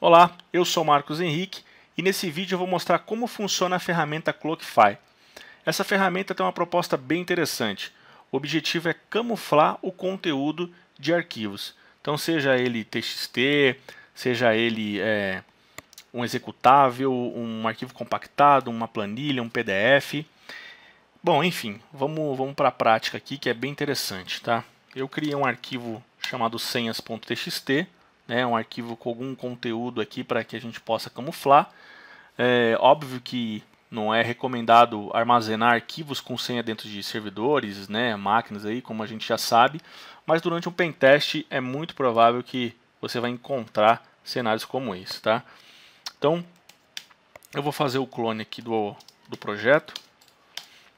Olá, eu sou Marcos Henrique e nesse vídeo eu vou mostrar como funciona a ferramenta Clockify. Essa ferramenta tem uma proposta bem interessante. O objetivo é camuflar o conteúdo de arquivos. Então seja ele TXT, seja ele é, um executável, um arquivo compactado, uma planilha, um PDF. Bom, enfim, vamos, vamos para a prática aqui que é bem interessante. Tá? Eu criei um arquivo chamado senhas.txt né, um arquivo com algum conteúdo aqui para que a gente possa camuflar. É óbvio que não é recomendado armazenar arquivos com senha dentro de servidores, né, máquinas aí, como a gente já sabe, mas durante um pentest é muito provável que você vai encontrar cenários como esse, tá? Então, eu vou fazer o clone aqui do, do projeto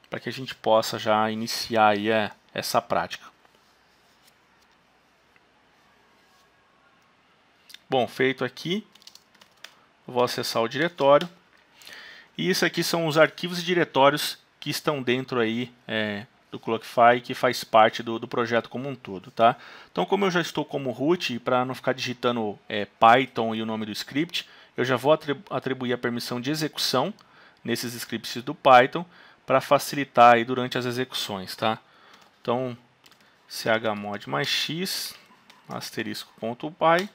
para que a gente possa já iniciar aí é, essa prática. Bom, feito aqui, vou acessar o diretório. E isso aqui são os arquivos e diretórios que estão dentro aí é, do Clockify, que faz parte do, do, projeto como um todo, tá? Então, como eu já estou como root, para não ficar digitando é, Python e o nome do script, eu já vou atribuir a permissão de execução nesses scripts do Python para facilitar aí durante as execuções, tá? Então, chmod mais x, asterisco.py,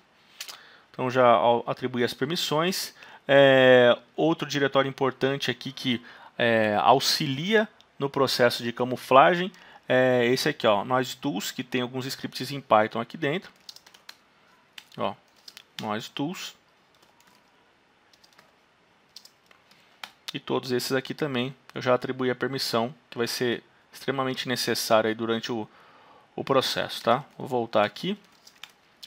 então já atribui as permissões. É, outro diretório importante aqui que é, auxilia no processo de camuflagem é esse aqui, ó, nós tools, que tem alguns scripts em Python aqui dentro. Ó, nós tools. E todos esses aqui também eu já atribuí a permissão, que vai ser extremamente necessária durante o, o processo, tá? Vou voltar aqui.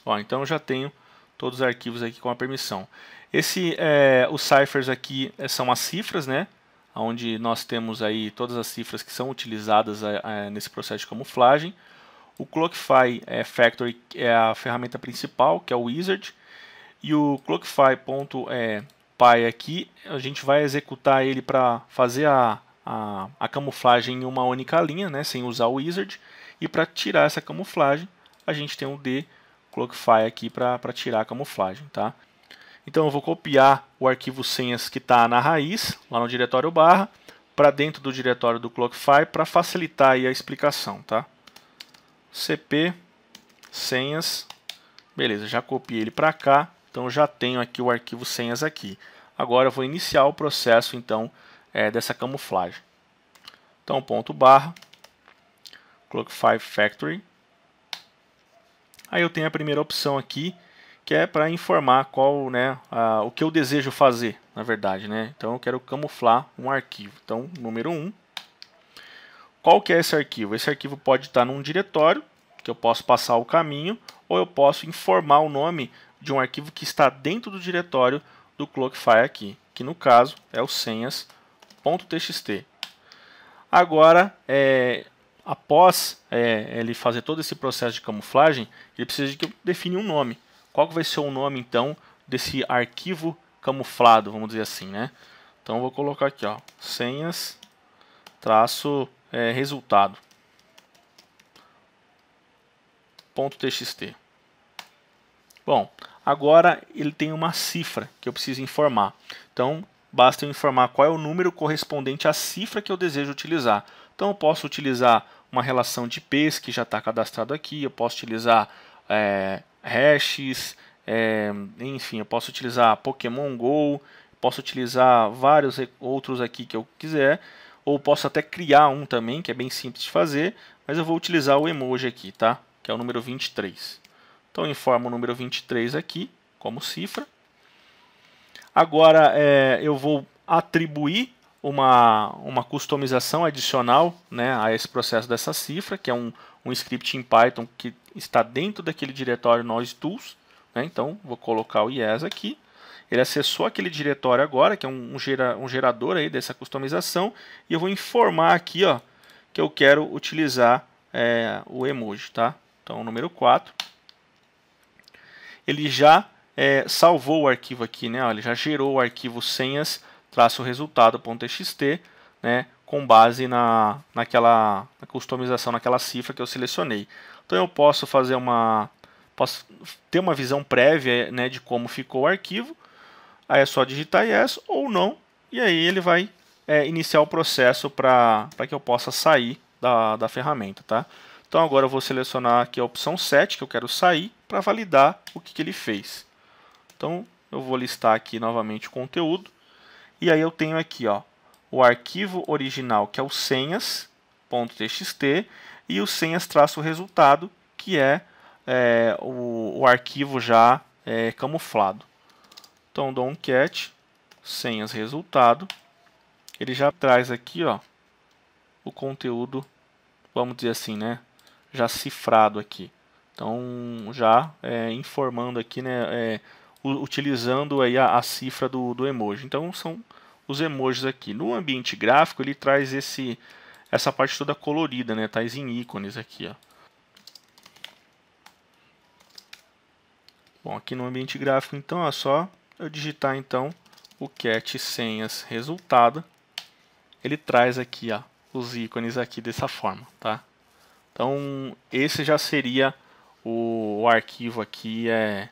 Ó, então eu já tenho todos os arquivos aqui com a permissão. Esse, é, os ciphers aqui é, são as cifras, né? Onde nós temos aí todas as cifras que são utilizadas é, é, nesse processo de camuflagem. O Clockify é, Factory é a ferramenta principal, que é o Wizard. E o Clockify.py aqui, a gente vai executar ele para fazer a, a, a, camuflagem em uma única linha, né? Sem usar o Wizard. E para tirar essa camuflagem, a gente tem o D Clockify aqui para tirar a camuflagem, tá? Então eu vou copiar o arquivo senhas que está na raiz, lá no diretório barra, para dentro do diretório do Clockify para facilitar a explicação, tá? cp senhas, beleza, já copiei ele para cá, então já tenho aqui o arquivo senhas aqui. Agora eu vou iniciar o processo então é, dessa camuflagem. Então ponto barra, Clockify Factory, Aí eu tenho a primeira opção aqui, que é para informar qual, né, a, o que eu desejo fazer, na verdade, né? Então eu quero camuflar um arquivo. Então, número 1. Um, qual que é esse arquivo? Esse arquivo pode estar num diretório, que eu posso passar o caminho, ou eu posso informar o nome de um arquivo que está dentro do diretório do Clockify aqui, que no caso é o senhas.txt. Agora, é, Após é, ele fazer todo esse processo de camuflagem, ele precisa de que eu define um nome. Qual vai ser o nome então desse arquivo camuflado, vamos dizer assim, né? Então eu vou colocar aqui, ó, senhas traço é, resultado .txt. Bom, agora ele tem uma cifra que eu preciso informar. Então basta eu informar qual é o número correspondente à cifra que eu desejo utilizar. Então eu posso utilizar uma relação de IPs que já está cadastrado aqui, eu posso utilizar é, hashes, é, enfim, eu posso utilizar Pokémon GO, posso utilizar vários outros aqui que eu quiser, ou posso até criar um também, que é bem simples de fazer, mas eu vou utilizar o emoji aqui, tá? que é o número 23. Então eu informo o número 23 aqui como cifra. Agora é, eu vou atribuir uma, uma customização adicional né, a esse processo dessa cifra, que é um, um script em Python que está dentro daquele diretório Noise Tools. Né, então, vou colocar o yes aqui. Ele acessou aquele diretório agora, que é um, um, gera, um gerador aí dessa customização, e eu vou informar aqui ó, que eu quero utilizar é, o emoji. Tá? Então, número 4. Ele já é, salvou o arquivo aqui, né? Ó, ele já gerou o arquivo senhas traço o resultado.txt, né, com base na, naquela na customização, naquela cifra que eu selecionei. Então eu posso fazer uma posso ter uma visão prévia né, de como ficou o arquivo. Aí é só digitar yes ou não, e aí ele vai é, iniciar o processo para que eu possa sair da, da ferramenta. Tá? Então agora eu vou selecionar aqui a opção 7 que eu quero sair para validar o que, que ele fez. Então eu vou listar aqui novamente o conteúdo. E aí eu tenho aqui ó, o arquivo original, que é o senhas.txt, e o senhas-resultado, que é, é o, o, arquivo já é, camuflado. Então, dou um cat, senhas-resultado, ele já traz aqui ó, o conteúdo, vamos dizer assim, né, já cifrado aqui. Então, já é, informando aqui, né, é, utilizando aí a, a cifra do, do emoji. Então são os emojis aqui. No ambiente gráfico ele traz esse essa parte toda colorida, né? Tais em ícones aqui, ó. Bom, aqui no ambiente gráfico então é só eu digitar então o cat senhas resultado. Ele traz aqui, ó, os ícones aqui dessa forma, tá? Então, esse já seria o, o arquivo aqui é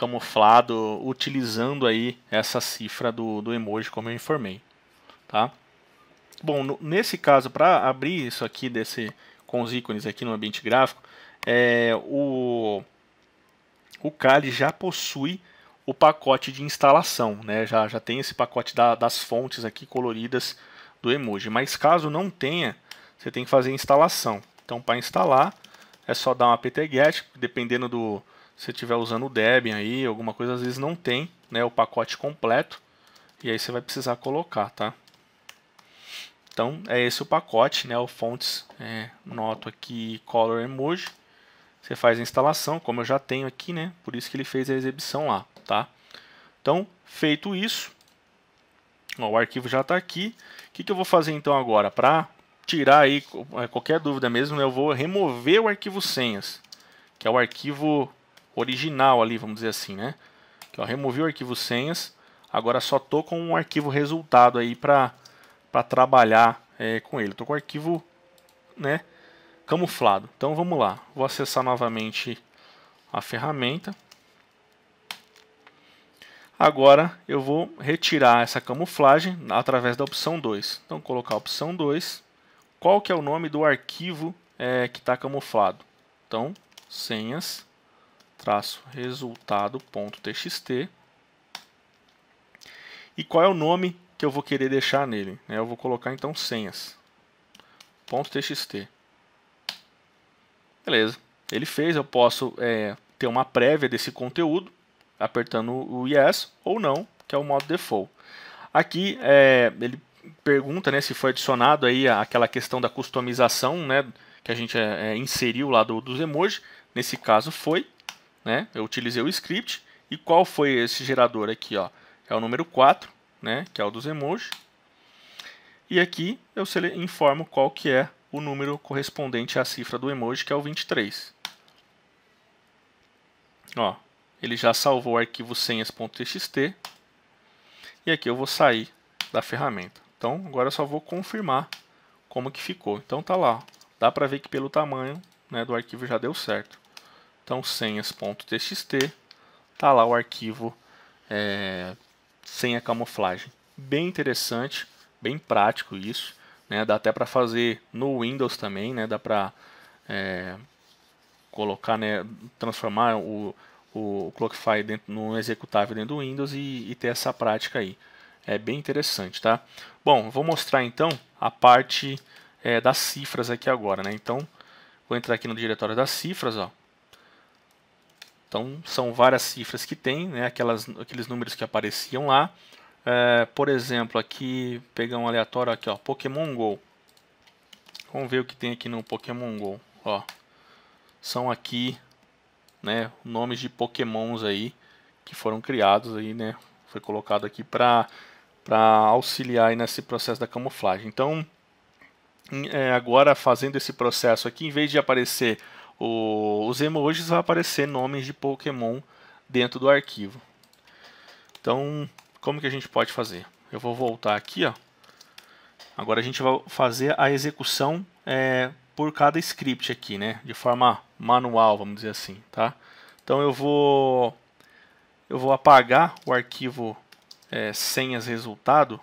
camuflado utilizando aí essa cifra do, do emoji como eu informei, tá? Bom, no, nesse caso, para abrir isso aqui desse, com os ícones aqui no ambiente gráfico, é, o, o Kali já possui o pacote de instalação, né? já, já tem esse pacote da, das fontes aqui coloridas do emoji, mas caso não tenha, você tem que fazer a instalação. Então, para instalar, é só dar um apt-get, dependendo do, você estiver usando o Debian aí, alguma coisa, às vezes não tem né, o pacote completo. E aí você vai precisar colocar, tá? Então, é esse o pacote, né? O fontes, é, noto aqui, color emoji. Você faz a instalação, como eu já tenho aqui, né? Por isso que ele fez a exibição lá, tá? Então, feito isso, ó, o arquivo já está aqui. O que, que eu vou fazer então agora? Para tirar aí é, qualquer dúvida mesmo, né? eu vou remover o arquivo senhas, que é o arquivo original ali, vamos dizer assim, né? Aqui, ó, removi o arquivo senhas, agora só tô com um arquivo resultado aí para trabalhar é, com ele. Tô com o arquivo, né, camuflado. Então vamos lá, vou acessar novamente a ferramenta. Agora eu vou retirar essa camuflagem através da opção 2. Então colocar a opção 2. Qual que é o nome do arquivo é, que está camuflado? Então, senhas traço resultado.txt. E qual é o nome que eu vou querer deixar nele? Né? Eu vou colocar então senhas. .txt. Beleza. Ele fez, eu posso é, ter uma prévia desse conteúdo, apertando o yes ou não, que é o modo default. Aqui é, ele pergunta né, se foi adicionado aí aquela questão da customização né, que a gente é, é inseriu lá do, dos emojis. Nesse caso foi né? Eu utilizei o script e qual foi esse gerador aqui, ó? É o número 4, né, que é o dos emojis. E aqui eu informo qual que é o número correspondente à cifra do emoji, que é o 23. Ó, ele já salvou o arquivo senhas.txt. E aqui eu vou sair da ferramenta. Então, agora eu só vou confirmar como que ficou. Então tá lá, dá para ver que pelo tamanho né, do arquivo já deu certo. Então, senhas.txt, tá lá o arquivo é, sem a camuflagem. Bem interessante, bem prático isso. Né? Dá até para fazer no Windows também, né? dá para é, colocar, né? transformar o, o Clockify dentro, no executável dentro do Windows e, e ter essa prática aí. É bem interessante, tá? Bom, vou mostrar então a parte é, das cifras aqui agora, né? Então, vou entrar aqui no diretório das cifras, ó. Então são várias cifras que tem, né? Aquelas, aqueles números que apareciam lá. É, por exemplo, aqui pegar um aleatório aqui, ó, Pokémon Go. Vamos ver o que tem aqui no Pokémon Go. Ó, são aqui, né, nomes de Pokémons aí que foram criados aí, né? Foi colocado aqui para para auxiliar nesse processo da camuflagem. Então, é, agora fazendo esse processo aqui, em vez de aparecer o, os emojis vai aparecer nomes de Pokémon dentro do arquivo. Então, como que a gente pode fazer? Eu vou voltar aqui, ó. Agora a gente vai fazer a execução é, por cada script aqui, né? De forma manual, vamos dizer assim, tá? Então eu vou eu vou apagar o arquivo é, senhas resultado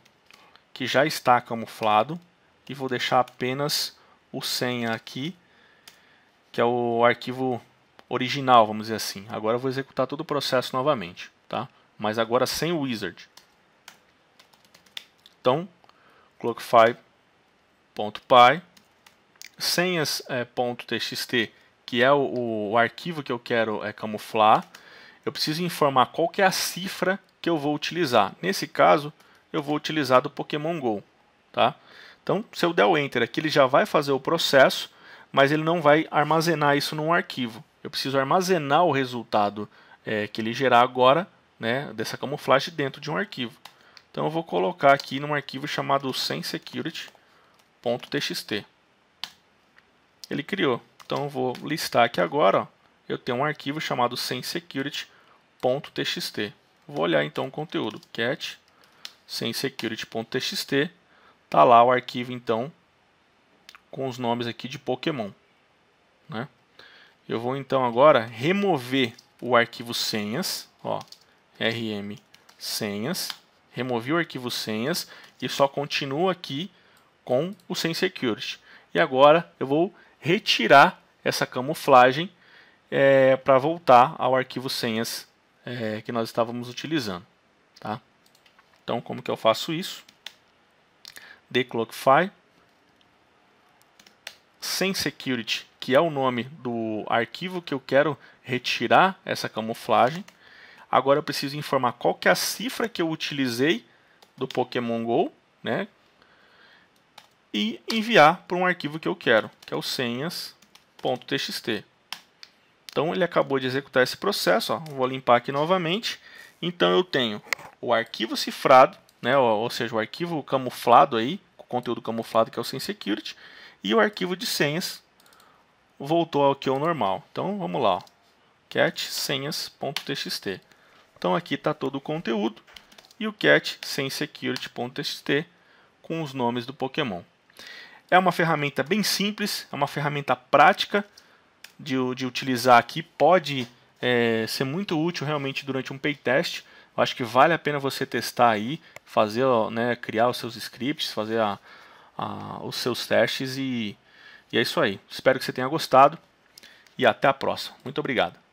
que já está camuflado e vou deixar apenas o senha aqui que é o arquivo original, vamos dizer assim. Agora eu vou executar todo o processo novamente, tá? Mas agora sem o wizard. Então, clockify.py, senhas.txt, é, que é o, o, arquivo que eu quero é, camuflar, eu preciso informar qual que é a cifra que eu vou utilizar. Nesse caso, eu vou utilizar do Pokémon GO. Tá? Então, se eu der o Enter aqui, ele já vai fazer o processo, mas ele não vai armazenar isso num arquivo. Eu preciso armazenar o resultado é, que ele gerar agora, né, dessa camuflagem dentro de um arquivo. Então eu vou colocar aqui num arquivo chamado sensecurity.txt. Ele criou. Então eu vou listar aqui agora, ó, eu tenho um arquivo chamado sensecurity.txt. Vou olhar então o conteúdo, cat sensecurity.txt, tá lá o arquivo então com os nomes aqui de Pokémon. Né? Eu vou então agora remover o arquivo senhas, ó, rm senhas, removi o arquivo senhas e só continuo aqui com o Sem Security. E agora eu vou retirar essa camuflagem é, para voltar ao arquivo senhas é, que nós estávamos utilizando. Tá? Então, como que eu faço isso? Declockify SenSecurity, que é o nome do arquivo que eu quero retirar essa camuflagem. Agora eu preciso informar qual que é a cifra que eu utilizei do Pokémon GO, né? E enviar para um arquivo que eu quero, que é o senhas.txt. Então ele acabou de executar esse processo, ó. vou limpar aqui novamente. Então eu tenho o arquivo cifrado, né, ou, ou seja, o arquivo camuflado aí, o conteúdo camuflado que é o SenSecurity, e o arquivo de senhas voltou ao que é o normal. Então vamos lá, cat senhas.txt. Então aqui está todo o conteúdo e o cat sensecurity.txt com os nomes do Pokémon. É uma ferramenta bem simples, é uma ferramenta prática de, de utilizar aqui, pode é, ser muito útil realmente durante um paytest, Eu acho que vale a pena você testar aí, fazer, ó, né, criar os seus scripts, fazer a, a, os seus testes e, e é isso aí. Espero que você tenha gostado e até a próxima. Muito obrigado.